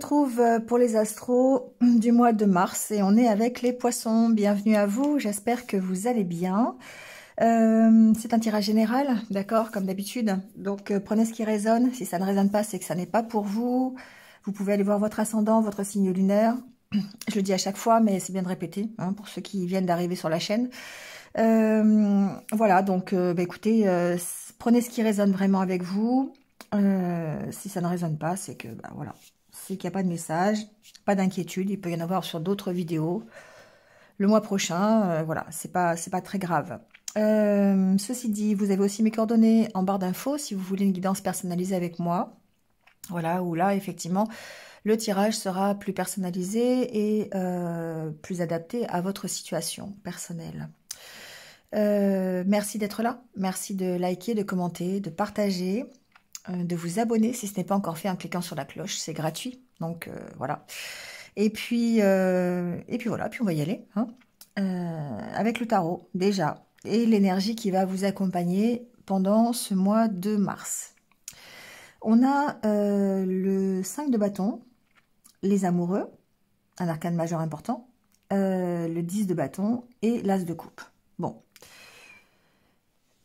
retrouve euh, pour les astros du mois de mars et on est avec les poissons. Bienvenue à vous, j'espère que vous allez bien. Euh, c'est un tirage général, d'accord, comme d'habitude. Donc euh, prenez ce qui résonne. Si ça ne résonne pas, c'est que ça n'est pas pour vous. Vous pouvez aller voir votre ascendant, votre signe lunaire. Je le dis à chaque fois, mais c'est bien de répéter hein, pour ceux qui viennent d'arriver sur la chaîne. voilà, donc bah, écoutez, prenez ce qui résonne vraiment avec vous. Euh, si ça ne résonne pas, c'est que, bah, voilà, c'est qu'il n'y a pas de message, pas d'inquiétude. Il peut y en avoir sur d'autres vidéos le mois prochain. Euh, voilà, c'est pas, c'est pas très grave. Euh, ceci dit, vous avez aussi mes coordonnées en barre d'infos si vous voulez une guidance personnalisée avec moi. Voilà, où là, effectivement, le tirage sera plus personnalisé et plus adapté à votre situation personnelle. merci d'être là, merci de liker, de commenter, de partager. Euh, de vous abonner si ce n'est pas encore fait en cliquant sur la cloche. C'est gratuit. Donc euh, voilà. Et puis, euh, et puis voilà, puis on va y aller. Hein. avec le tarot déjà. Et l'énergie qui va vous accompagner pendant ce mois de mars. On a le 5 de bâton, les amoureux, un arcane majeur important, le 10 de bâton et l'as de coupe. Bon.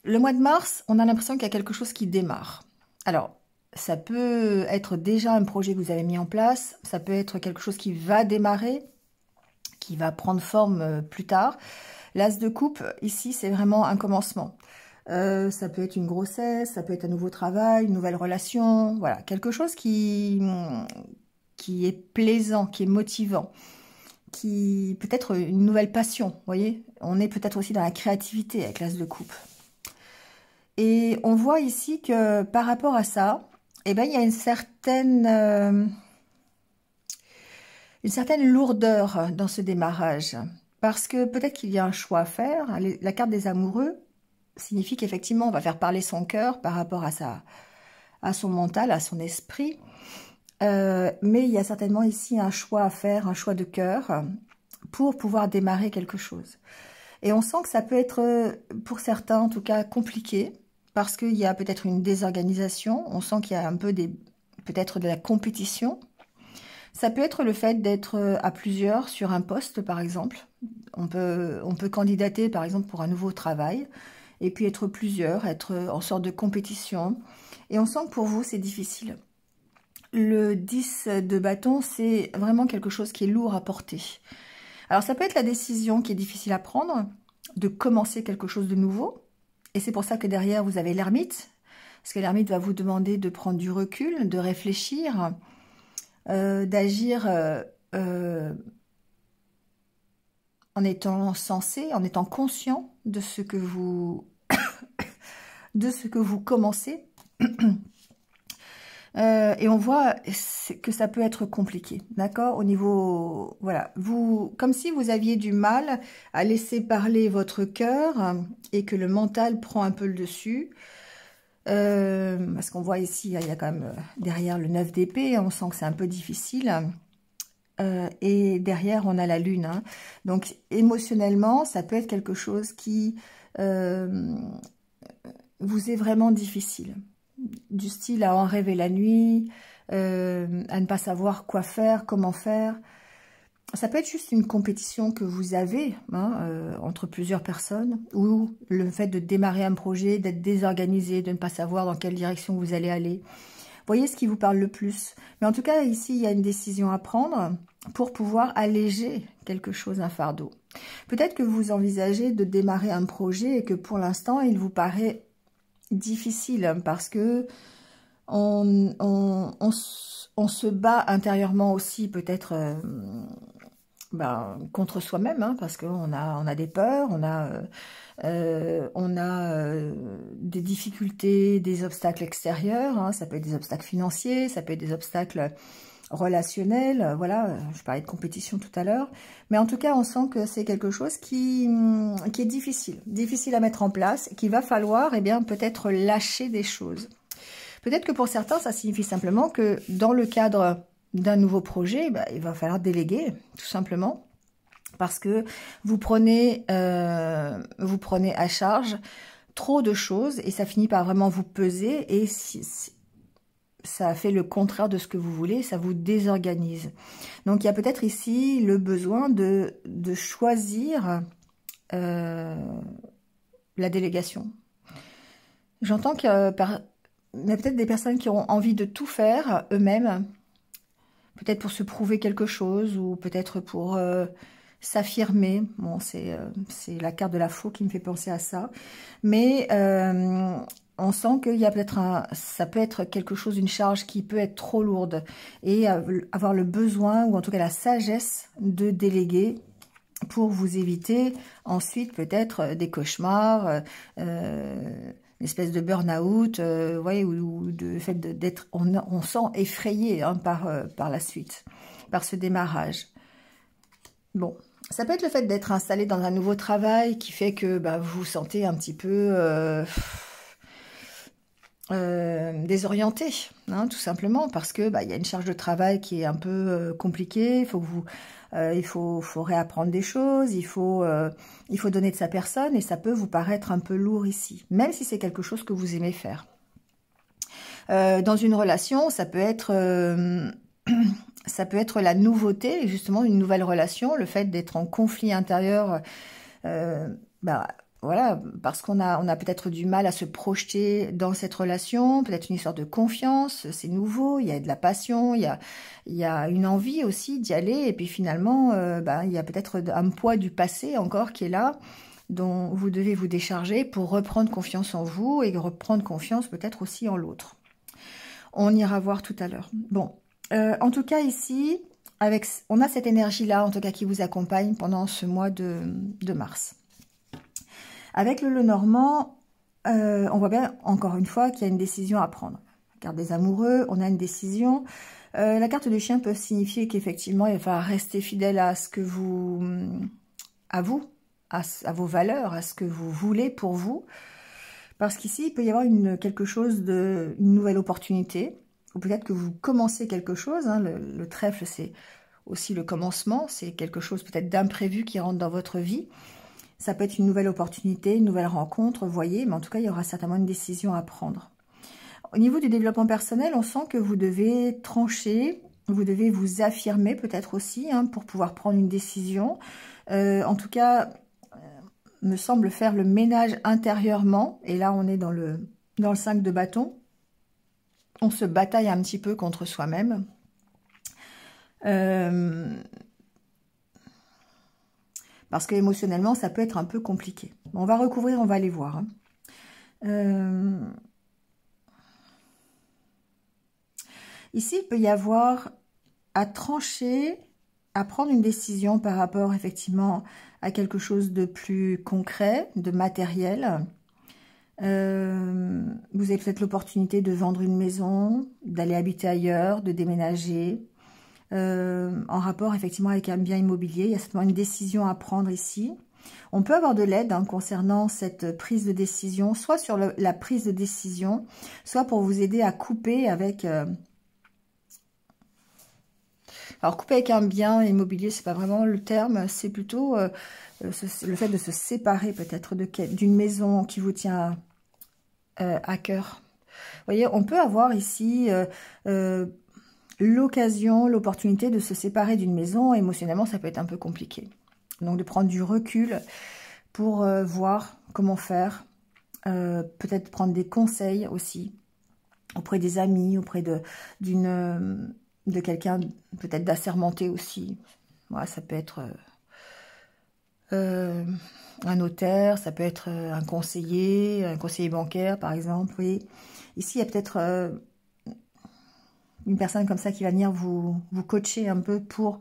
Le mois de mars, on a l'impression qu'il y a quelque chose qui démarre. Alors, ça peut être déjà un projet que vous avez mis en place, ça peut être quelque chose qui va démarrer, qui va prendre forme euh, plus tard. L'as de coupe, ici, c'est vraiment un commencement. Euh, ça peut être une grossesse, ça peut être un nouveau travail, une nouvelle relation, voilà, quelque chose qui, qui est plaisant, qui est motivant, qui peut-être une nouvelle passion, vous voyez On est peut-être aussi dans la créativité avec l'as de coupe. Et on voit ici que par rapport à ça, eh ben, il y a une certaine, euh, une certaine lourdeur dans ce démarrage. Parce que peut-être qu'il y a un choix à faire. La carte des amoureux signifie qu'effectivement, on va faire parler son cœur par rapport à, sa, à son mental, à son esprit. Euh, mais il y a certainement ici un choix à faire, un choix de cœur, pour pouvoir démarrer quelque chose. Et on sent que ça peut être, pour certains en tout cas, compliqué, parce qu'il y a peut-être une désorganisation, on sent qu'il y a un peu peut-être de la compétition. Ça peut être le fait d'être euh, à plusieurs sur un poste, par exemple. On peut, on peut candidater, par exemple, pour un nouveau travail, et puis être plusieurs, être euh, en sorte de compétition. Et on sent que pour vous, c'est difficile. Le 10 de bâton, c'est vraiment quelque chose qui est lourd à porter. Alors, ça peut être la décision qui est difficile à prendre, de commencer quelque chose de nouveau, et c'est pour ça que derrière, vous avez l'ermite, parce que l'ermite va vous demander de prendre du recul, de réfléchir, euh, d'agir euh, euh, en étant sensé, en étant conscient de ce que vous, de ce que vous commencez. Euh, et on voit que ça peut être compliqué, d'accord Au niveau, voilà, vous, comme si vous aviez du mal à laisser parler votre cœur euh, et que le mental prend un peu le dessus. Euh, parce qu'on voit ici, il y a quand même derrière le 9 d'épée, on sent que c'est un peu difficile. et derrière, on a la lune. Hein. Donc, émotionnellement, ça peut être quelque chose qui vous est vraiment difficile du style à en rêver la nuit, euh, à ne pas savoir quoi faire, comment faire. Ça peut être juste une compétition que vous avez hein, euh, entre plusieurs personnes, ou le fait de démarrer un projet, d'être désorganisé, de ne pas savoir dans quelle direction vous allez aller. Voyez ce qui vous parle le plus. Mais en tout cas, ici, il y a une décision à prendre pour pouvoir alléger quelque chose, un fardeau. Peut-être que vous envisagez de démarrer un projet et que pour l'instant, il vous paraît difficile hein, parce que on, se bat intérieurement aussi peut-être euh, ben, contre soi-même hein, parce qu'on a, on a des peurs, on a, euh, euh, on a des difficultés, des obstacles extérieurs, hein. ça peut être des obstacles financiers, ça peut être des obstacles relationnel, euh, voilà, euh, je parlais de compétition tout à l'heure, mais en tout cas, on sent que c'est quelque chose qui, mm, qui, est difficile, difficile à mettre en place, qu'il va falloir, eh bien, peut-être lâcher des choses. Peut-être que pour certains, ça signifie simplement que dans le cadre d'un nouveau projet, bah, il va falloir déléguer, tout simplement, parce que vous prenez, euh, vous prenez à charge trop de choses et ça finit par vraiment vous peser et si, ça fait le contraire de ce que vous voulez, ça vous désorganise. Donc il y a peut-être ici le besoin de, de choisir euh, la délégation. J'entends qu'il y a peut-être des personnes qui ont envie de tout faire eux-mêmes, peut-être pour se prouver quelque chose ou peut-être pour euh, s'affirmer. Bon, euh, c'est la carte de la faux qui me fait penser à ça. Mais on sent qu'il y a peut-être un, ça peut être quelque chose, une charge qui peut être trop lourde et euh, avoir le besoin ou en tout cas la sagesse de déléguer pour vous éviter ensuite peut-être euh, des cauchemars, euh, une espèce de burn-out, ou, de fait d'être, on, sent effrayé hein, par, par la suite, par ce démarrage. Bon, ça peut être le fait d'être installé dans un nouveau travail qui fait que bah, vous vous sentez un petit peu... Euh, désorienté, hein, tout simplement, parce que bah, il y a une charge de travail qui est un peu euh, compliquée. Il faut vous, euh, il faut, faut, réapprendre des choses, il faut, il faut donner de sa personne, et ça peut vous paraître un peu lourd ici, même si c'est quelque chose que vous aimez faire. dans une relation, ça peut être ça peut être la nouveauté, justement une nouvelle relation, le fait d'être en conflit intérieur, bah, voilà, parce qu'on a, on a peut-être du mal à se projeter dans cette relation, peut-être une histoire de confiance, c'est nouveau, il y a de la passion, il y a, une envie aussi d'y aller, et puis finalement, euh, bah, il y a peut-être un poids du passé encore qui est là, dont vous devez vous décharger pour reprendre confiance en vous et reprendre confiance peut-être aussi en l'autre. On ira voir tout à l'heure. Bon, euh, en tout cas ici, on a cette énergie-là, en tout cas qui vous accompagne pendant ce mois de mars. Avec le Lenormand, euh, on voit bien encore une fois qu'il y a une décision à prendre. La carte des amoureux, on a une décision. Euh, la carte du chien peut signifier qu'effectivement, il va rester fidèle à ce que vous, à vous, à, vos valeurs, à ce que vous voulez pour vous. Parce qu'ici, il peut y avoir une, quelque chose de, une nouvelle opportunité, ou peut-être que vous commencez quelque chose. Hein. le, le, trèfle, c'est aussi le commencement, c'est quelque chose peut-être d'imprévu qui rentre dans votre vie. Ça peut être une nouvelle opportunité, une nouvelle rencontre, voyez, mais en tout cas, il y aura certainement une décision à prendre. Au niveau du développement personnel, on sent que vous devez trancher, vous devez vous affirmer peut-être aussi hein, pour pouvoir prendre une décision. Euh, en tout cas, euh, me semble faire le ménage intérieurement. Et là, on est dans le, dans le 5 de bâton. On se bataille un petit peu contre soi-même. Euh, parce qu'émotionnellement, ça peut être un peu compliqué. On va recouvrir, on va aller voir. Hein. Euh, ici, il peut y avoir à trancher, à prendre une décision par rapport effectivement à quelque chose de plus concret, de matériel. Euh, vous avez peut-être l'opportunité de vendre une maison, d'aller habiter ailleurs, de déménager, euh, en rapport effectivement avec un bien immobilier. Il y a certainement une décision à prendre ici. On peut avoir de l'aide hein, concernant cette prise de décision, soit sur la prise de décision, soit pour vous aider à couper avec... Euh, alors, couper avec un bien immobilier, c'est pas vraiment le terme, c'est plutôt euh, le fait de se séparer peut-être d'une maison qui vous tient à cœur. Vous voyez, on peut avoir ici l'occasion, l'opportunité de se séparer d'une maison, émotionnellement, ça peut être un peu compliqué. Donc de prendre du recul pour euh, voir comment faire, euh, peut-être prendre des conseils aussi auprès des amis, auprès de, d'une, euh, de quelqu'un peut-être d'assermenté aussi. Voilà, ça peut être un notaire, ça peut être un conseiller, un conseiller bancaire par exemple. Oui. Ici, il y a peut-être une personne comme ça qui va venir vous, coacher un peu pour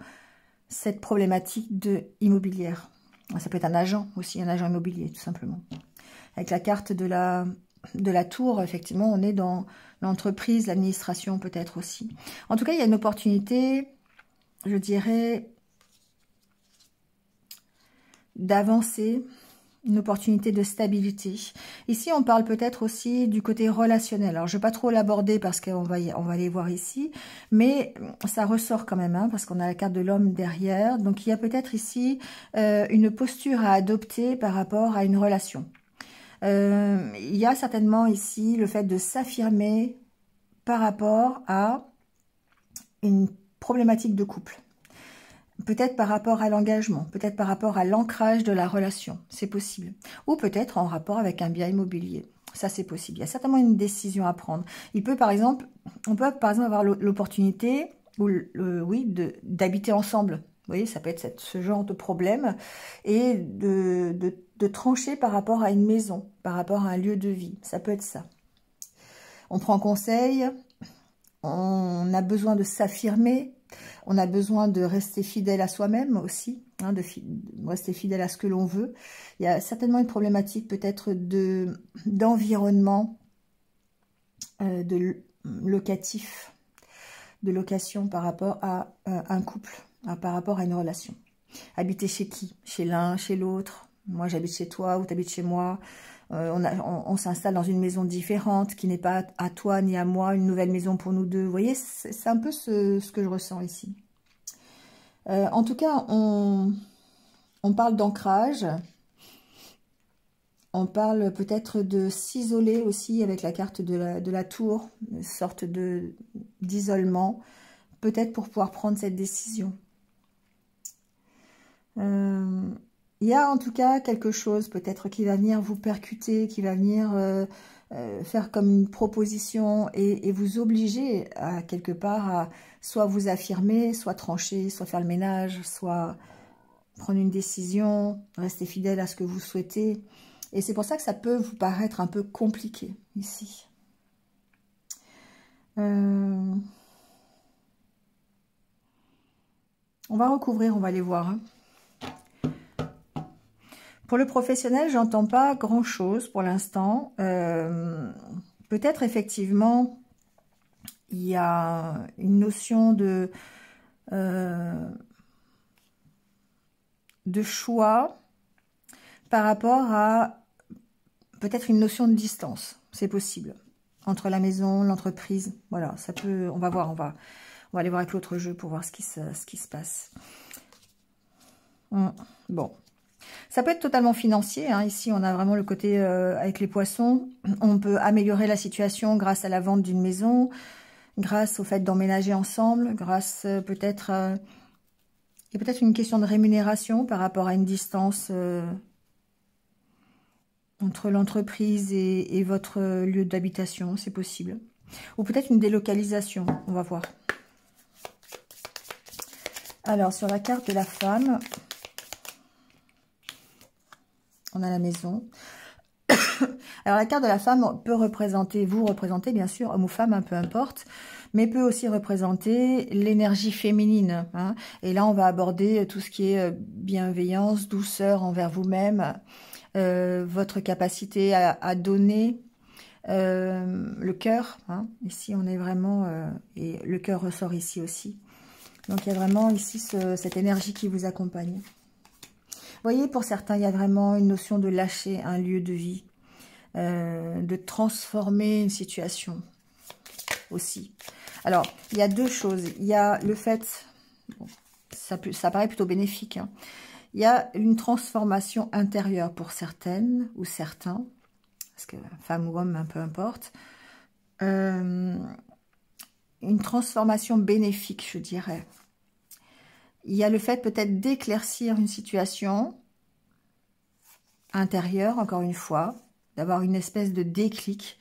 cette problématique de immobilière. Ça peut être un agent aussi, un agent immobilier tout simplement. Avec la carte de la, de la tour, effectivement, on est dans l'entreprise, l'administration peut-être aussi. En tout cas, il y a une opportunité, je dirais, d'avancer, une opportunité de stabilité. Ici, on parle peut-être aussi du côté relationnel. Alors, je ne vais pas trop l'aborder parce qu'on va, on va les voir ici, mais ça ressort quand même, hein, parce qu'on a la carte de l'homme derrière. Donc, il y a peut-être ici euh, une posture à adopter par rapport à une relation. Euh, il y a certainement ici le fait de s'affirmer par rapport à une problématique de couple. Peut-être par rapport à l'engagement, peut-être par rapport à l'ancrage de la relation, c'est possible. Ou peut-être en rapport avec un bien immobilier. Ça, c'est possible. Il y a certainement une décision à prendre. Il peut, par exemple, on peut, par exemple, avoir l'opportunité, ou oui, d'habiter ensemble. Vous voyez, ça peut être ce genre de problème. Et de, de trancher par rapport à une maison, par rapport à un lieu de vie. Ça peut être ça. On prend conseil, on a besoin de s'affirmer, on a besoin de rester fidèle à soi-même aussi, hein, de, rester fidèle à ce que l'on veut. Il y a certainement une problématique peut-être de d'environnement, euh, de locatif, de location par rapport à euh, un couple, hein, par rapport à une relation. Habiter chez qui Chez l'un, chez l'autre moi j'habite chez toi ou t'habites chez moi, euh, on, s'installe dans une maison différente qui n'est pas à toi ni à moi, une nouvelle maison pour nous deux. Vous voyez, c'est un peu ce, que je ressens ici. Euh, en tout cas, on, on parle d'ancrage. On parle peut-être de s'isoler aussi avec la carte de la, de la tour, une sorte d'isolement, peut-être pour pouvoir prendre cette décision. Euh, il y a en tout cas quelque chose peut-être qui va venir vous percuter, qui va venir euh, euh, faire comme une proposition et, vous obliger à quelque part à soit vous affirmer, soit trancher, soit faire le ménage, soit prendre une décision, rester fidèle à ce que vous souhaitez. Et c'est pour ça que ça peut vous paraître un peu compliqué ici. Euh, on va recouvrir, on va aller voir. Hein. Pour le professionnel, j'entends pas grand-chose pour l'instant. Euh, peut-être effectivement, il y a une notion de, euh, de choix par rapport à peut-être une notion de distance, c'est possible, entre la maison, l'entreprise, voilà, ça peut, on va voir, on va, on va aller voir avec l'autre jeu pour voir ce qui ce qui se passe. Hum, bon, ça peut être totalement financier. Hein. Ici, on a vraiment le côté euh, avec les poissons. On peut améliorer la situation grâce à la vente d'une maison, grâce au fait d'emménager ensemble, grâce euh, peut-être... et euh, peut-être une question de rémunération par rapport à une distance entre l'entreprise et, votre lieu d'habitation, c'est possible. Ou peut-être une délocalisation, on va voir. Alors, sur la carte de la femme, on a à la maison. Alors la carte de la femme peut représenter, vous représenter bien sûr, homme ou femme, un hein, peu importe, mais peut aussi représenter l'énergie féminine. Hein. Et là, on va aborder euh, tout ce qui est euh, bienveillance, douceur envers vous-même, euh, votre capacité à, donner, le cœur. Hein. Ici, on est vraiment... et le cœur ressort ici aussi. Donc il y a vraiment ici cette énergie qui vous accompagne voyez, pour certains, il y a vraiment une notion de lâcher un lieu de vie, euh, de transformer une situation aussi. Alors, il y a deux choses. Il y a le fait, ça, paraît plutôt bénéfique, hein. il y a une transformation intérieure pour certaines ou certains, parce que femme ou homme, peu importe, euh, une transformation bénéfique, je dirais. Il y a le fait peut-être d'éclaircir une situation intérieure, encore une fois, d'avoir une espèce de déclic,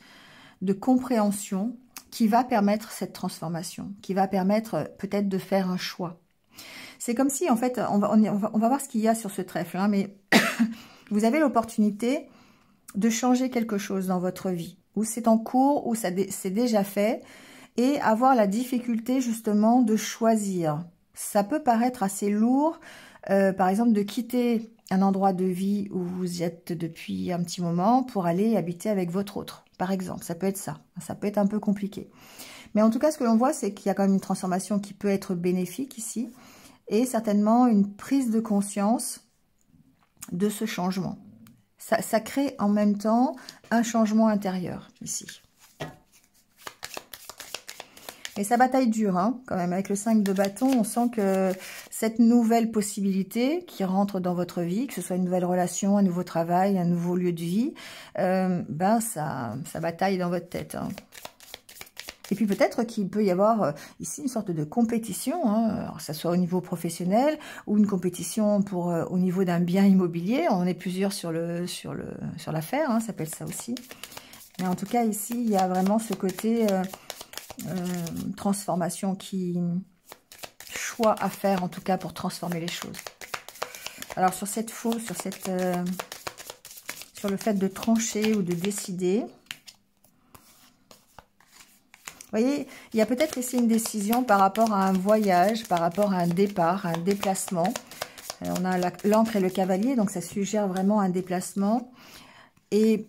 de compréhension qui va permettre cette transformation, qui va permettre peut-être de faire un choix. C'est comme si, en fait, on va, voir ce qu'il y a sur ce trèfle, hein, mais vous avez l'opportunité de changer quelque chose dans votre vie, ou c'est en cours, ou c'est déjà fait, et avoir la difficulté justement de choisir, ça peut paraître assez lourd, euh, par exemple, de quitter un endroit de vie où vous êtes depuis un petit moment pour aller habiter avec votre autre, par exemple. Ça peut être ça. Ça peut être un peu compliqué. Mais en tout cas, ce que l'on voit, c'est qu'il y a quand même une transformation qui peut être bénéfique ici et certainement une prise de conscience de ce changement. ça crée en même temps un changement intérieur ici. Et ça bataille dure, hein, quand même. Avec le 5 de bâton, on sent que cette nouvelle possibilité qui rentre dans votre vie, que ce soit une nouvelle relation, un nouveau travail, un nouveau lieu de vie, euh, ben ça, ça bataille dans votre tête. Hein. Et puis peut-être qu'il peut y avoir euh, ici une sorte de compétition, hein, que ce soit au niveau professionnel ou une compétition pour euh, au niveau d'un bien immobilier. On est plusieurs sur le sur le sur l'affaire, hein, ça s'appelle ça aussi. Mais en tout cas ici, il y a vraiment ce côté euh, transformation qui... choix à faire, en tout cas, pour transformer les choses. Alors, sur cette faux, sur cette... Euh, sur le fait de trancher ou de décider... Vous voyez, il y a peut-être ici une décision par rapport à un voyage, par rapport à un départ, un déplacement. Euh, on a l'encre et le cavalier, donc ça suggère vraiment un déplacement. Et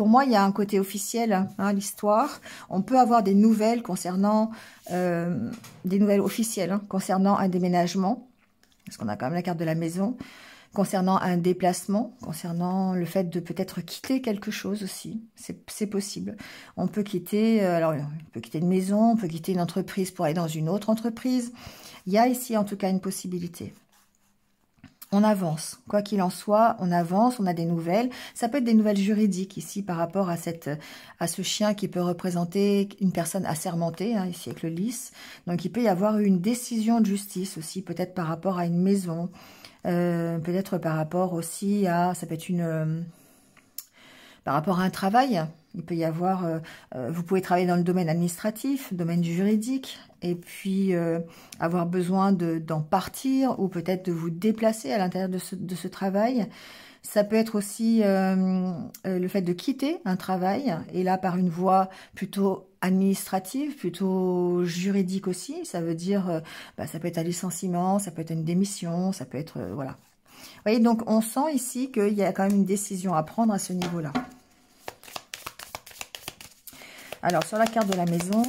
pour moi, il y a un côté officiel à hein, l'histoire. On peut avoir des nouvelles concernant euh, des nouvelles officielles hein, concernant un déménagement, parce qu'on a quand même la carte de la maison, concernant un déplacement, concernant le fait de peut-être quitter quelque chose aussi. C'est possible. On peut quitter, euh, alors on peut quitter une maison, on peut quitter une entreprise pour aller dans une autre entreprise. Il y a ici en tout cas une possibilité on avance. Quoi qu'il en soit, on avance, on a des nouvelles. Ça peut être des nouvelles juridiques ici par rapport à, cette, à ce chien qui peut représenter une personne assermentée, hein, ici avec le lys. Donc il peut y avoir une décision de justice aussi, peut-être par rapport à une maison, euh, peut-être par rapport aussi à... ça peut être une... Euh, par rapport à un travail, il peut y avoir, euh, euh, vous pouvez travailler dans le domaine administratif, domaine juridique, et puis euh, avoir besoin d'en partir ou peut-être de vous déplacer à l'intérieur de, ce, travail. Ça peut être aussi le fait de quitter un travail, et là par une voie plutôt administrative, plutôt juridique aussi. Ça veut dire, bah, ça peut être un licenciement, ça peut être une démission, ça peut être, voilà, vous voyez, donc on sent ici qu'il y a quand même une décision à prendre à ce niveau-là. Alors, sur la carte de la maison,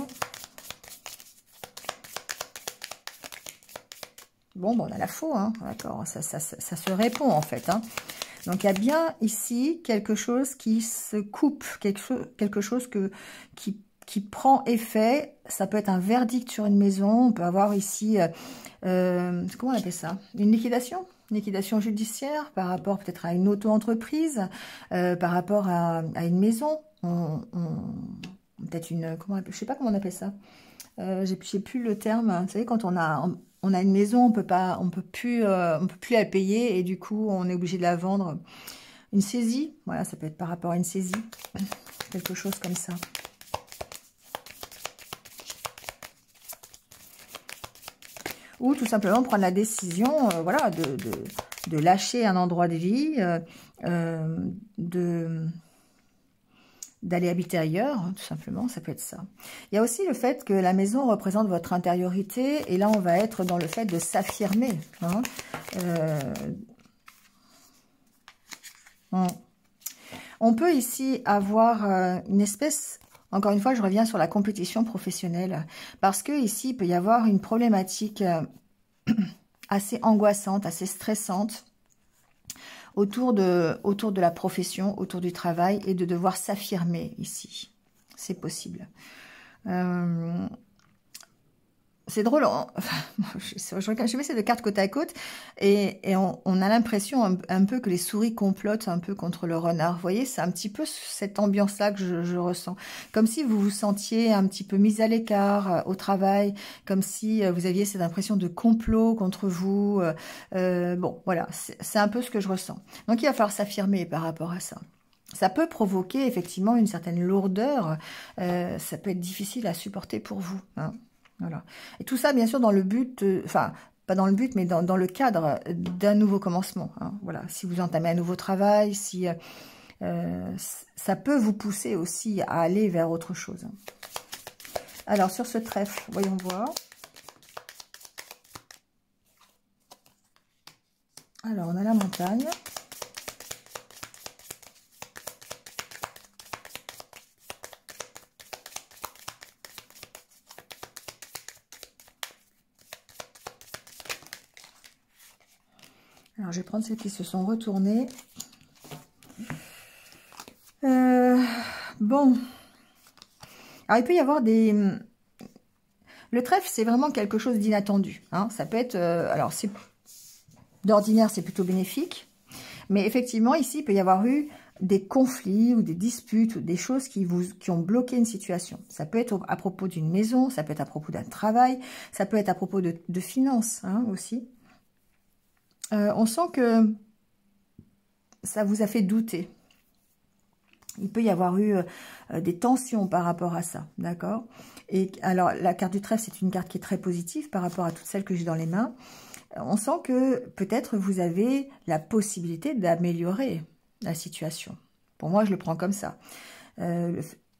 Bon, bon, on a la faux, hein, d'accord, ça, ça, se répond en fait. Hein. Donc il y a bien ici quelque chose qui se coupe, quelque, chose, qui, prend effet. Ça peut être un verdict sur une maison, on peut avoir ici, euh, euh, comment on appelle ça Une liquidation liquidation judiciaire, par rapport peut-être à une auto-entreprise, euh, par rapport à, à une maison, on, peut-être une, comment, je sais pas comment on appelle ça, euh, j'ai plus le terme, vous savez quand on a, on, a une maison, on peut pas, on peut plus, euh, on peut plus la payer et du coup on est obligé de la vendre. Une saisie, voilà, ça peut être par rapport à une saisie, quelque chose comme ça. ou tout simplement prendre la décision euh, voilà, de, lâcher un endroit de vie, euh, euh, de d'aller habiter ailleurs, tout simplement, ça peut être ça. Il y a aussi le fait que la maison représente votre intériorité, et là on va être dans le fait de s'affirmer. Hein. on peut ici avoir une espèce encore une fois, je reviens sur la compétition professionnelle. Parce que ici, il peut y avoir une problématique euh, assez angoissante, assez stressante autour de, autour de la profession, autour du travail et de devoir s'affirmer ici. C'est possible. Euh, c'est drôle, je, mets ces deux cartes côte à côte et, on, a l'impression un, peu que les souris complotent un peu contre le renard. Vous voyez, c'est un petit peu cette ambiance-là que je, ressens. Comme si vous vous sentiez un petit peu mis à l'écart euh, au travail, comme si euh, vous aviez cette impression de complot contre vous. Euh, bon, voilà, c'est un peu ce que je ressens. Donc, il va falloir s'affirmer par rapport à ça ça peut provoquer effectivement une certaine lourdeur, ça peut être difficile à supporter pour vous. Hein. Et tout ça, bien sûr, dans le but, enfin, pas dans le but, mais dans, le cadre d'un nouveau commencement. Hein. Voilà. Si vous entamez un nouveau travail, si euh, euh, ça peut vous pousser aussi à aller vers autre chose. Hein. Alors, sur ce trèfle, voyons voir. Alors, on a la montagne. je vais prendre celles qui se sont retournées. Euh, bon. Alors, il peut y avoir des... Le trèfle, c'est vraiment quelque chose d'inattendu. Hein. Ça peut être... Euh, alors, c'est d'ordinaire, c'est plutôt bénéfique. Mais effectivement, ici, il peut y avoir eu des conflits ou des disputes ou des choses qui vous qui ont bloqué une situation. Ça peut être à propos d'une maison, ça peut être à propos d'un travail, ça peut être à propos de, finances hein, aussi. Euh, on sent que ça vous a fait douter. Il peut y avoir eu euh, des tensions par rapport à ça, d'accord Et alors, la carte du trèfle, c'est une carte qui est très positive par rapport à toutes celles que j'ai dans les mains. Euh, on sent que peut-être vous avez la possibilité d'améliorer la situation. Pour moi, je le prends comme ça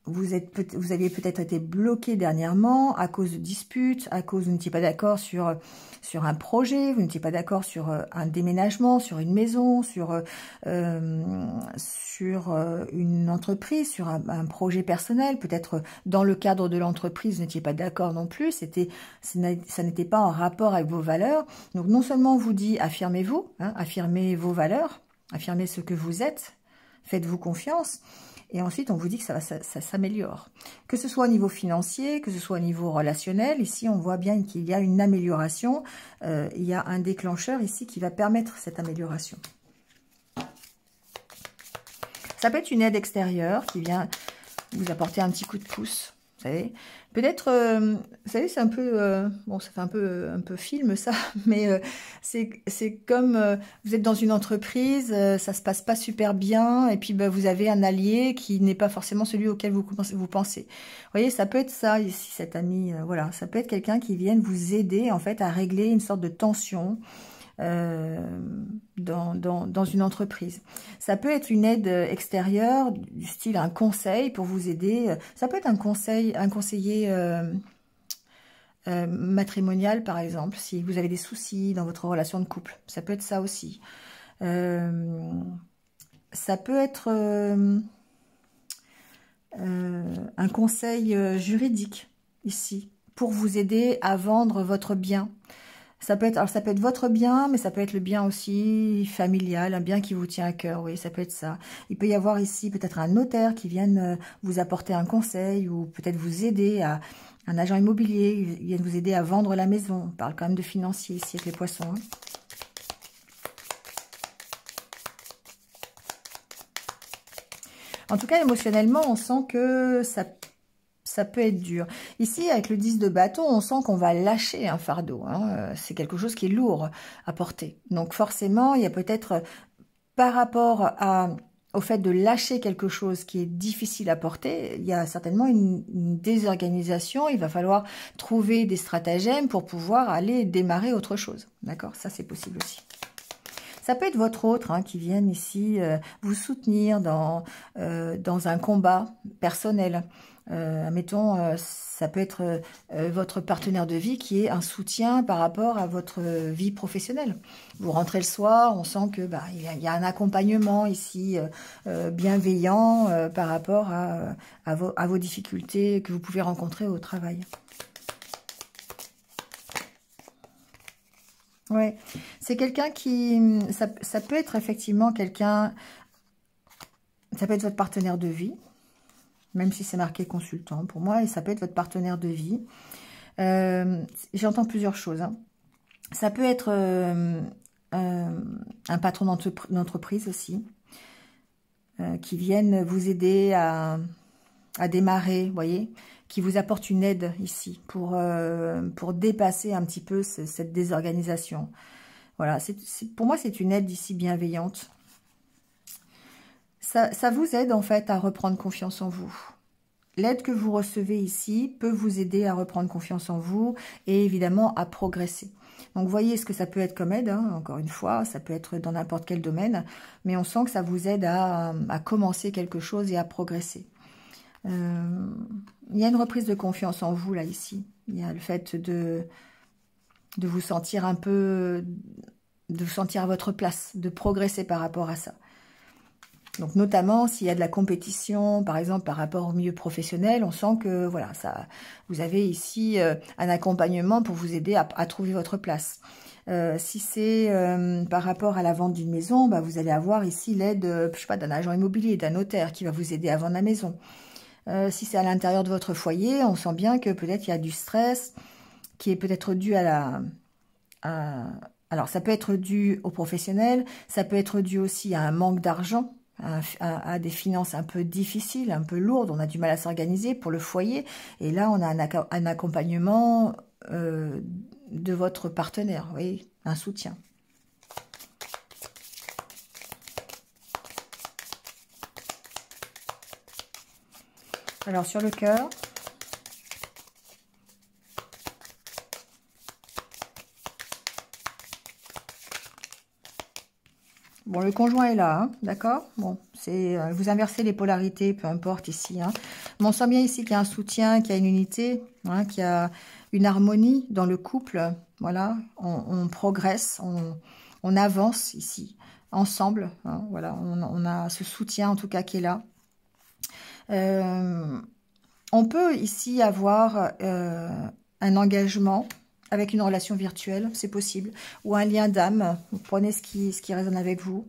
vous, êtes, vous aviez peut-être été bloqué dernièrement à cause de disputes, à cause vous n'étiez pas d'accord sur, sur un projet, vous n'étiez pas d'accord sur euh, un déménagement, sur une maison, sur, euh, euh, sur une entreprise, sur un, projet personnel. Peut-être dans le cadre de l'entreprise, vous n'étiez pas d'accord non plus. C'était, ça n'était pas en rapport avec vos valeurs. Donc non seulement on vous dit affirmez-vous, hein, affirmez vos valeurs, affirmez ce que vous êtes, faites-vous confiance et ensuite, on vous dit que ça, s'améliore. Que ce soit au niveau financier, que ce soit au niveau relationnel, ici, on voit bien qu'il y a une amélioration. Euh, il y a un déclencheur ici qui va permettre cette amélioration. Ça peut être une aide extérieure qui vient vous apporter un petit coup de pouce. Vous savez, peut-être, euh, vous savez, c'est un peu, euh, bon, ça fait un peu, un peu film ça, mais euh, c'est, c'est comme vous êtes dans une entreprise, ça se passe pas super bien, et puis bah, vous avez un allié qui n'est pas forcément celui auquel vous, vous pensez. Vous voyez, ça peut être ça ici, cet ami, voilà, ça peut être quelqu'un qui vienne vous aider en fait à régler une sorte de tension, euh, dans, une entreprise. Ça peut être une aide euh, extérieure, du style un conseil pour vous aider. Ça peut être un conseil, un conseiller euh, matrimonial par exemple, si vous avez des soucis dans votre relation de couple, ça peut être ça aussi. ça peut être un conseil juridique ici, pour vous aider à vendre votre bien, ça peut être, ça peut être votre bien, mais ça peut être le bien aussi familial, un bien qui vous tient à cœur, oui, ça peut être ça. Il peut y avoir ici peut-être un notaire qui vienne euh, vous apporter un conseil ou peut-être vous aider à un agent immobilier, il vient vous aider à vendre la maison. On parle quand même de financier ici avec les poissons. Hein. En tout cas, émotionnellement, on sent que ça peut ça peut être dur. Ici, avec le 10 de bâton, on sent qu'on va lâcher un fardeau. Hein. Euh, c'est quelque chose qui est lourd à porter. Donc forcément, il y a peut-être, euh, par rapport au fait de lâcher quelque chose qui est difficile à porter, il y a certainement une, désorganisation. Il va falloir trouver des stratagèmes pour pouvoir aller démarrer autre chose. D'accord Ça, c'est possible aussi. Ça peut être votre autre hein, qui vient ici euh, vous soutenir dans, dans un combat personnel. Euh, mettons euh, ça peut être euh, votre partenaire de vie qui est un soutien par rapport à votre vie professionnelle. Vous rentrez le soir, on sent que bah, il, y a, un accompagnement ici bienveillant par rapport à, vos, difficultés que vous pouvez rencontrer au travail. Oui, c'est quelqu'un qui, hum, ça peut être effectivement quelqu'un, ça peut être votre partenaire de vie, même si c'est marqué consultant. Pour moi, et ça peut être votre partenaire de vie. Euh, j'entends plusieurs choses. Hein. Ça peut être euh, euh, un patron d'entreprise aussi, qui vienne vous aider à, à démarrer, voyez, qui vous apporte une aide ici pour, pour dépasser un petit peu cette désorganisation. Voilà, pour moi, c'est une aide ici bienveillante ça, vous aide en fait à reprendre confiance en vous. L'aide que vous recevez ici peut vous aider à reprendre confiance en vous et évidemment à progresser. Donc voyez ce que ça peut être comme aide, hein. encore une fois, ça peut être dans n'importe quel domaine, mais on sent que ça vous aide à, commencer quelque chose et à progresser. Euh, il y a une reprise de confiance en vous là ici. Il y a le fait de, de vous sentir un peu, de sentir à votre place, de progresser par rapport à ça. Donc notamment s'il y a de la compétition, par exemple par rapport au milieu professionnel, on sent que voilà, ça, vous avez ici euh, un accompagnement pour vous aider à, trouver votre place. Euh, si c'est euh, par rapport à la vente d'une maison, bah, vous allez avoir ici l'aide, je sais pas, d'un agent immobilier, d'un notaire qui va vous aider à vendre la maison. si c'est à l'intérieur de votre foyer, on sent bien que peut-être il y a du stress qui est peut-être dû à la, alors ça peut être dû au professionnel, ça peut être dû aussi à un manque d'argent à, des finances un peu difficiles, un peu lourdes, on a du mal à s'organiser pour le foyer, et là on a un, accompagnement euh, de votre partenaire, oui, un soutien. Alors sur le cœur, Bon, le conjoint est là, hein, d'accord Bon, c'est euh, vous inversez les polarités, peu importe ici. Hein. Mais on sent bien ici qu'il y a un soutien, qu'il y a une unité, hein, qu'il y a une harmonie dans le couple. Voilà, on, progresse, on, avance ici, ensemble. voilà, on, a ce soutien en tout cas qui est là. Euh, on peut ici avoir euh, un engagement avec une relation virtuelle, c'est possible, ou un lien d'âme, vous prenez ce qui, ce qui résonne avec vous,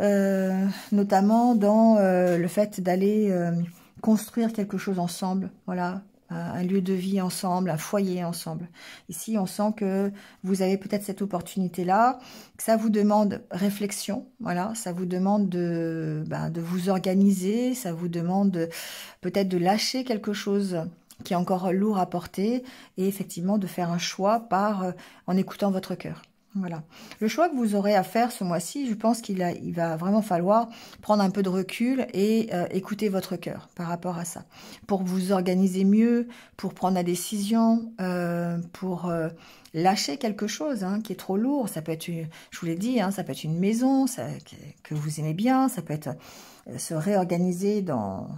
euh, notamment dans euh, le fait d'aller euh, construire quelque chose ensemble, voilà, un lieu de vie ensemble, un foyer ensemble. Ici, on sent que vous avez peut-être cette opportunité-là, que ça vous demande réflexion, voilà, ça vous demande de, ben, de vous organiser, ça vous demande peut-être de lâcher quelque chose, qui est encore lourd à porter et effectivement de faire un choix par euh, en écoutant votre cœur. Voilà. Le choix que vous aurez à faire ce mois-ci, je pense qu'il il va vraiment falloir prendre un peu de recul et euh, écouter votre cœur par rapport à ça. Pour vous organiser mieux, pour prendre la décision, euh, pour lâcher quelque chose hein, qui est trop lourd. Ça peut être, je vous l'ai dit, hein, ça peut être une maison que vous aimez bien, ça peut être se réorganiser dans,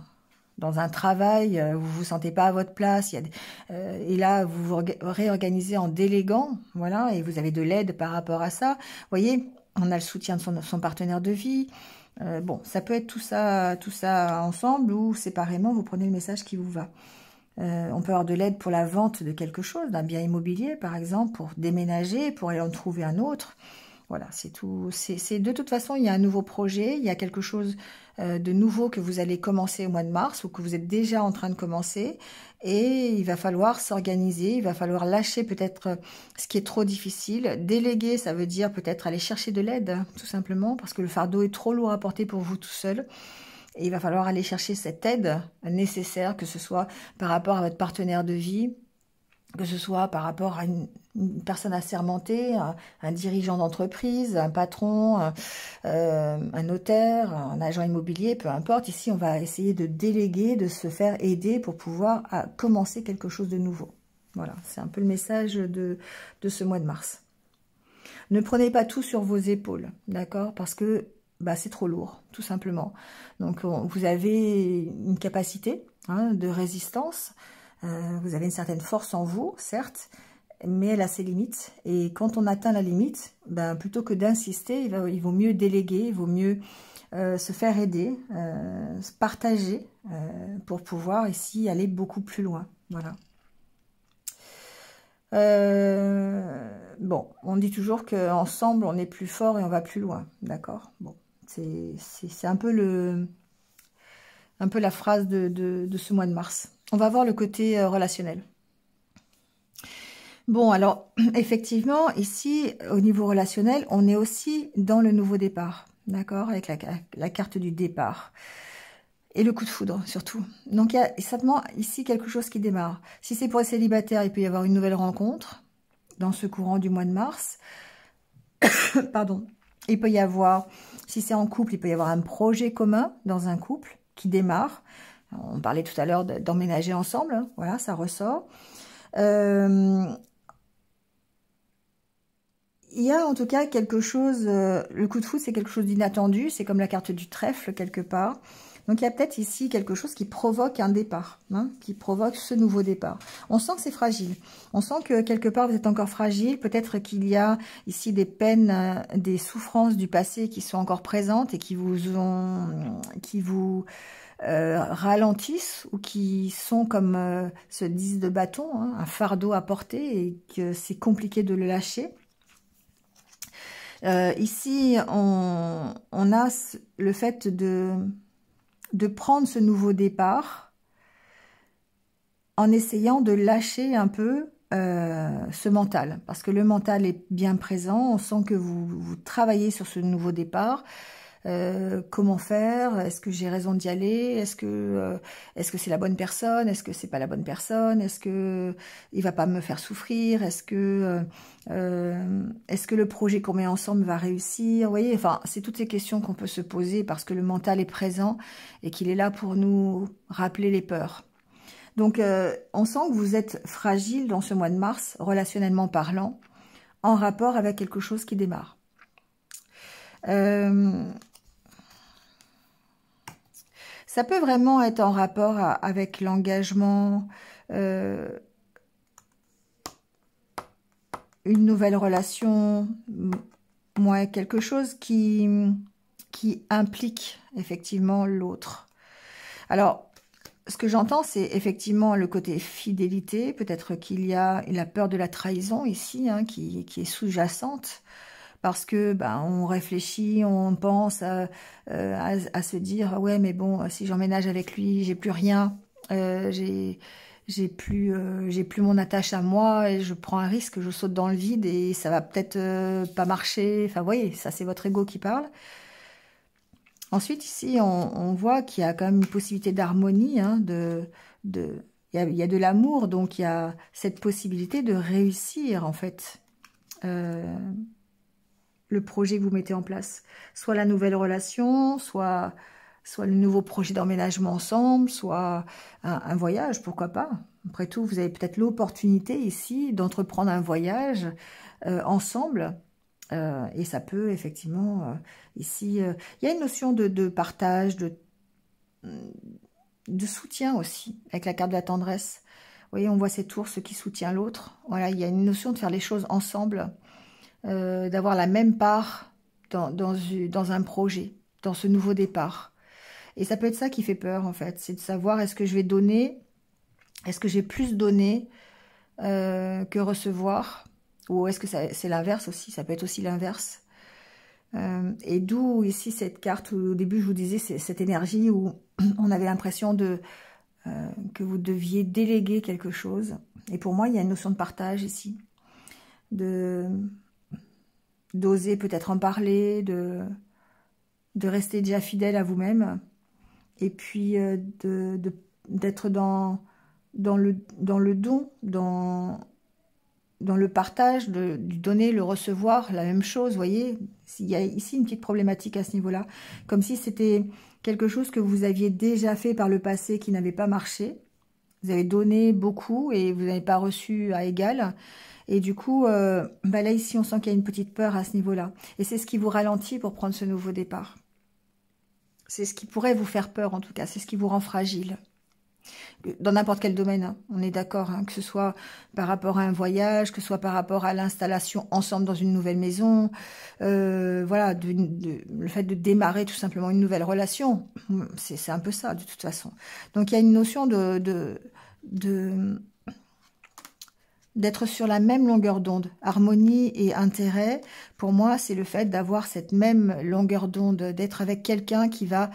dans un travail où euh, vous vous sentez pas à votre place, il y a, euh, et là vous vous réorganisez en déléguant, voilà, et vous avez de l'aide par rapport à ça. Vous voyez, on a le soutien de son, partenaire de vie. Euh, bon, ça peut être tout ça, tout ça ensemble ou séparément, vous prenez le message qui vous va. on peut avoir de l'aide pour la vente de quelque chose, d'un bien immobilier par exemple, pour déménager, pour aller en trouver un autre. Voilà, c'est tout. C'est de toute façon, il y a un nouveau projet, il y a quelque chose euh, de nouveau que vous allez commencer au mois de mars ou que vous êtes déjà en train de commencer. Et il va falloir s'organiser, il va falloir lâcher peut-être euh, ce qui est trop difficile. Déléguer, ça veut dire peut-être aller chercher de l'aide, hein, tout simplement, parce que le fardeau est trop lourd à porter pour vous tout seul. Et il va falloir aller chercher cette aide nécessaire, que ce soit par rapport à votre partenaire de vie, que ce soit par rapport à une, personne assermentée, un, dirigeant d'entreprise, un patron, euh, un, notaire, un agent immobilier, peu importe. Ici, on va essayer de déléguer, de se faire aider pour pouvoir commencer quelque chose de nouveau. Voilà, c'est un peu le message de, de ce mois de mars. Ne prenez pas tout sur vos épaules, d'accord Parce que bah, c'est trop lourd, tout simplement. Donc, vous avez une capacité hein, de résistance, euh, vous avez une certaine force en vous, certes, mais elle a ses limites. Et quand on atteint la limite, ben, plutôt que d'insister, il, vaut mieux déléguer, il vaut mieux euh, se faire aider, euh, se partager pour pouvoir ici aller beaucoup plus loin. Voilà. bon, on dit toujours qu'ensemble, on est plus fort et on va plus loin. D'accord Bon, c'est un peu le un peu la phrase de ce mois de mars. On va voir le côté euh, relationnel. Bon, alors effectivement, ici, au niveau relationnel, on est aussi dans le nouveau départ, d'accord Avec la, carte du départ. Et le coup de foudre, surtout. Donc, il y a certainement ici quelque chose qui démarre. Si c'est pour un célibataire, il peut y avoir une nouvelle rencontre dans ce courant du mois de mars. Pardon. Il peut y avoir, si c'est en couple, il peut y avoir un projet commun dans un couple qui démarre. On parlait tout à l'heure d'emménager ensemble, hein. voilà, ça ressort. Euh, il y a en tout cas quelque chose, euh, le coup de foudre, c'est quelque chose d'inattendu, c'est comme la carte du trèfle quelque part. Donc il y a peut-être ici quelque chose qui provoque un départ, hein, qui provoque ce nouveau départ. On sent que c'est fragile. On sent que quelque part vous êtes encore fragile. Peut-être qu'il y a ici des peines, euh, des souffrances du passé qui sont encore présentes et qui vous ont, qui vous, euh, ralentissent ou qui sont, comme ce euh, se disent de bâton, hein, un fardeau à porter et que c'est compliqué de le lâcher. Euh, ici, on, a le fait de, de prendre ce nouveau départ en essayant de lâcher un peu ce mental, parce que le mental est bien présent, on sent que vous travaillez sur ce nouveau départ, euh, comment faire, est-ce que j'ai raison d'y aller, est-ce que euh, est-ce que c'est la bonne personne, est-ce que c'est pas la bonne personne, est-ce que il va pas me faire souffrir, est-ce que euh, est-ce que le projet qu'on met ensemble va réussir, vous voyez, enfin c'est toutes ces questions qu'on peut se poser parce que le mental est présent et qu'il est là pour nous rappeler les peurs. Donc on sent que vous êtes fragile dans ce mois de mars, relationnellement parlant, en rapport avec quelque chose qui démarre ça peut vraiment être en rapport avec l'engagement, euh, une nouvelle relation, moi quelque chose qui, implique effectivement l'autre. Alors, ce que j'entends, c'est effectivement le côté fidélité. Peut-être qu'il y a la peur de la trahison ici, hein, qui, qui, est sous-jacente parce que ben on réfléchit, on pense euh, euh, à, à, se dire ouais mais bon si j'emménage avec lui j'ai plus rien, euh, j'ai j'ai plus euh, j'ai plus mon attache à moi et je prends un risque, je saute dans le vide et ça va peut-être pas marcher. Enfin vous voyez ça c'est votre ego qui parle. Ensuite ici on, on voit qu'il y a quand même une possibilité d'harmonie, hein, de de y a, il y a de l'amour donc il y a cette possibilité de réussir en fait le projet que vous mettez en place. Soit la nouvelle relation, soit, soit le nouveau projet d'emménagement ensemble, soit un, voyage, pourquoi pas. Après tout, vous avez peut-être l'opportunité ici d'entreprendre un voyage euh, ensemble. Euh, et ça peut effectivement, euh, ici, il y a une notion de, de partage, de, de soutien aussi, avec la carte de la tendresse. Vous voyez, on voit cet ours qui soutient l'autre. Voilà, il y a une notion de faire les choses ensemble. Euh, d'avoir la même part dans, dans, dans, un projet, dans ce nouveau départ. Et ça peut être ça qui fait peur, en fait. C'est de savoir, est-ce que je vais donner, est-ce que j'ai plus donné euh, que recevoir Ou est-ce que c'est l'inverse aussi Ça peut être aussi l'inverse. Euh, et d'où ici cette carte où au début je vous disais cette énergie où on avait l'impression de que vous deviez déléguer quelque chose. Et pour moi, il y a une notion de partage ici, de d'oser peut-être en parler, de, de rester déjà fidèle à vous-même, et puis euh, de d'être de, dans, dans, le, dans le don, dans, dans le partage, de, du donner, le recevoir, la même chose, voyez Il y a ici une petite problématique à ce niveau-là, comme si c'était quelque chose que vous aviez déjà fait par le passé qui n'avait pas marché, vous avez donné beaucoup et vous n'avez pas reçu à égal, et du coup, euh, bah là, ici, on sent qu'il y a une petite peur à ce niveau-là. Et c'est ce qui vous ralentit pour prendre ce nouveau départ. C'est ce qui pourrait vous faire peur, en tout cas. C'est ce qui vous rend fragile. Dans n'importe quel domaine, hein, on est d'accord. Hein, que ce soit par rapport à un voyage, que ce soit par rapport à l'installation ensemble dans une nouvelle maison. Euh, voilà, le fait de démarrer tout simplement une nouvelle relation. C'est un peu ça, de toute façon. Donc, il y a une notion de, de d'être sur la même longueur d'onde. Harmonie et intérêt, pour moi, c'est le fait d'avoir cette même longueur d'onde, d'être avec quelqu'un qui va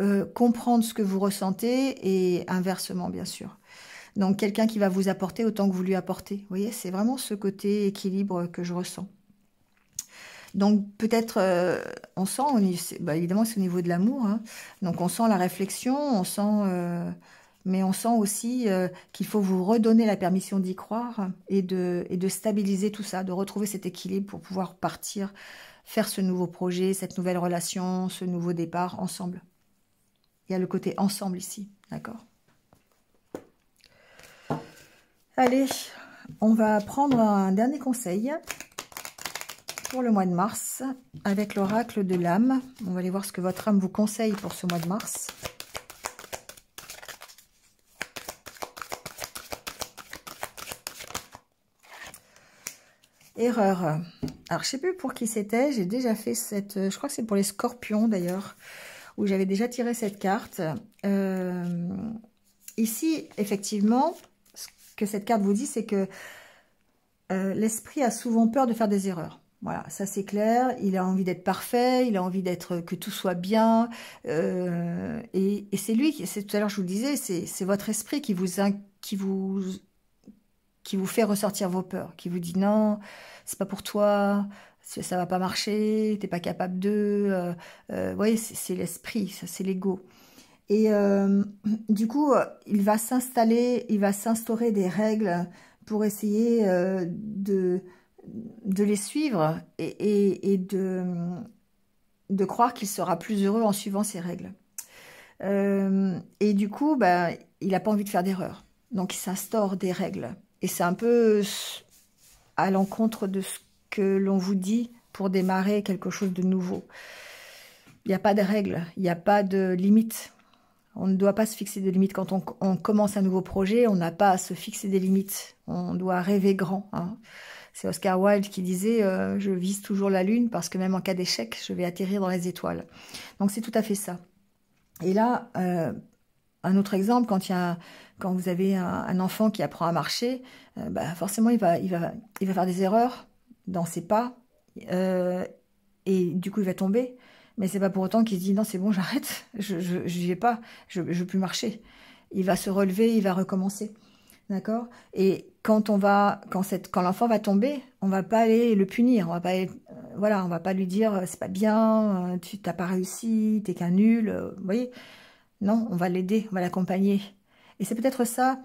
euh, comprendre ce que vous ressentez et inversement, bien sûr. Donc, quelqu'un qui va vous apporter autant que vous lui apportez. Vous voyez, c'est vraiment ce côté équilibre que je ressens. Donc peut-être, euh, on sent, on bah, évidemment c'est au niveau de l'amour, hein. donc on sent la réflexion, on sent euh, mais on sent aussi euh, qu'il faut vous redonner la permission d'y croire et de, et de stabiliser tout ça, de retrouver cet équilibre pour pouvoir partir, faire ce nouveau projet, cette nouvelle relation, ce nouveau départ ensemble. Il y a le côté ensemble ici, d'accord Allez, on va prendre un dernier conseil pour le mois de mars avec l'oracle de l'âme. On va aller voir ce que votre âme vous conseille pour ce mois de mars. Erreur. Alors, je sais plus pour qui c'était. J'ai déjà fait cette... Je crois que c'est pour les scorpions, d'ailleurs, où j'avais déjà tiré cette carte. Euh, ici, effectivement, ce que cette carte vous dit, c'est que euh, l'esprit a souvent peur de faire des erreurs. Voilà, ça c'est clair. Il a envie d'être parfait, il a envie d'être que tout soit bien. Euh, et, c'est lui, qui, tout à l'heure je vous le disais, c'est votre esprit qui vous, qui vous qui vous fait ressortir vos peurs, qui vous dit non, c'est pas pour toi, ça va pas marcher, t'es pas capable de. Euh, vous euh, voyez, c'est l'esprit, ça, c'est l'ego. Et euh, du coup, il va s'installer, il va s'instaurer des règles pour essayer euh, de, de les suivre et, de, de croire qu'il sera plus heureux en suivant ces règles. et du coup, ben, il n'a pas envie de faire d'erreurs, Donc, il s'instaure des règles et c'est un peu euh, à l'encontre de ce que l'on vous dit pour démarrer quelque chose de nouveau. Il n'y a pas de règles, il n'y a pas de limites. On ne doit pas se fixer de limites. Quand on, commence un nouveau projet, on n'a pas à se fixer des limites. On doit rêver grand. Hein. C'est Oscar Wilde qui disait euh, Je vise toujours la lune parce que même en cas d'échec, je vais atterrir dans les étoiles. Donc c'est tout à fait ça. Et là, euh, un autre exemple, quand, a, quand vous avez un, enfant qui apprend à marcher, euh, bah forcément, il va, il, va, il va faire des erreurs dans ses pas. Euh, et du coup, il va tomber. Mais c'est pas pour autant qu'il se dit non, c'est bon, j'arrête, je n'y vais pas, je ne veux plus marcher. Il va se relever, il va recommencer. D'accord Et quand on va, quand, quand l'enfant va tomber, on va pas aller le punir, on va pas voilà, on va pas lui dire euh, c'est pas bien, tu n'as pas réussi, tu t'es qu'un nul, vous voyez non, on va l'aider, on va l'accompagner. Et c'est peut-être ça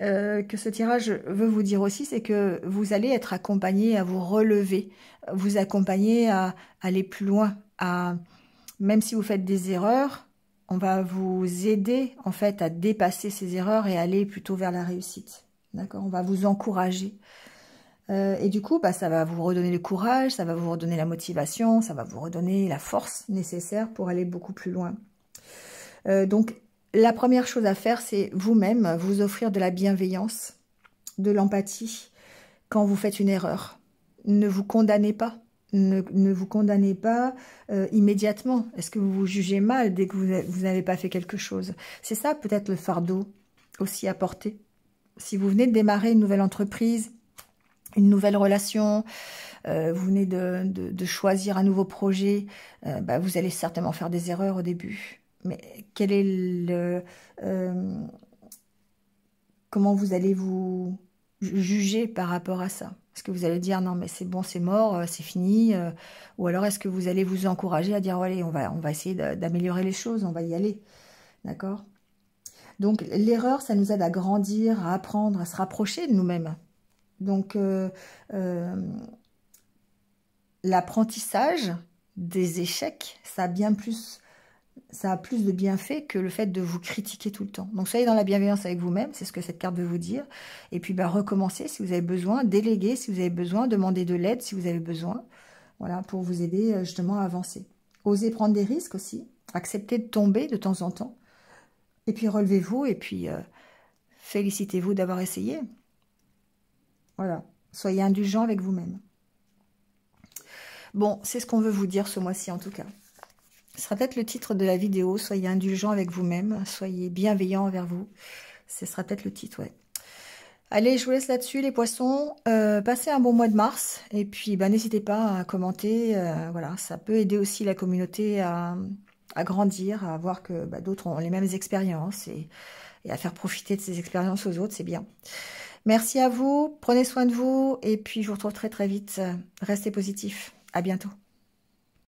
euh, que ce tirage veut vous dire aussi, c'est que vous allez être accompagné à vous relever, vous accompagner à, aller plus loin, à même si vous faites des erreurs, on va vous aider en fait à dépasser ces erreurs et aller plutôt vers la réussite. D'accord On va vous encourager. Euh, et du coup, bah, ça va vous redonner le courage, ça va vous redonner la motivation, ça va vous redonner la force nécessaire pour aller beaucoup plus loin. Euh, donc, la première chose à faire, c'est vous-même vous offrir de la bienveillance, de l'empathie quand vous faites une erreur. Ne vous condamnez pas. Ne, ne vous condamnez pas euh, immédiatement. Est-ce que vous vous jugez mal dès que vous n'avez pas fait quelque chose C'est ça peut-être le fardeau aussi à porter. Si vous venez de démarrer une nouvelle entreprise, une nouvelle relation, euh, vous venez de, de, choisir un nouveau projet, bah, vous allez certainement faire des erreurs au début mais quel est le... Euh, comment vous allez vous juger par rapport à ça Est-ce que vous allez dire non mais c'est bon, c'est mort, euh, c'est fini euh, Ou alors est-ce que vous allez vous encourager à dire allez, on va, on va essayer d'améliorer les choses, on va y aller D'accord Donc l'erreur, ça nous aide à grandir, à apprendre, à se rapprocher de nous-mêmes. Donc l'apprentissage des échecs, ça a bien plus ça a plus de bienfaits que le fait de vous critiquer tout le temps. Donc soyez dans la bienveillance avec vous-même, c'est ce que cette carte veut vous dire. Et puis bah, recommencez si vous avez besoin, déléguer si vous avez besoin, demandez de l'aide si vous avez besoin, voilà, pour vous aider euh, justement à avancer. Osez prendre des risques aussi, acceptez de tomber de temps en temps, et puis relevez-vous, et puis euh, félicitez-vous d'avoir essayé. Voilà, soyez indulgent avec vous-même. Bon, c'est ce qu'on veut vous dire ce mois-ci en tout cas. Ce sera peut-être le titre de la vidéo. Soyez indulgent avec vous-même. Soyez bienveillant envers vous. Ce sera peut-être le titre, ouais. Allez, je vous laisse là-dessus, les poissons. Euh, passez un bon mois de mars. Et puis, bah, n'hésitez pas à commenter. Euh, voilà, ça peut aider aussi la communauté à, grandir, à voir que bah, d'autres ont les mêmes expériences et, et, à faire profiter de ces expériences aux autres. C'est bien. Merci à vous. Prenez soin de vous. Et puis, je vous retrouve très, très vite. Restez positifs. À bientôt.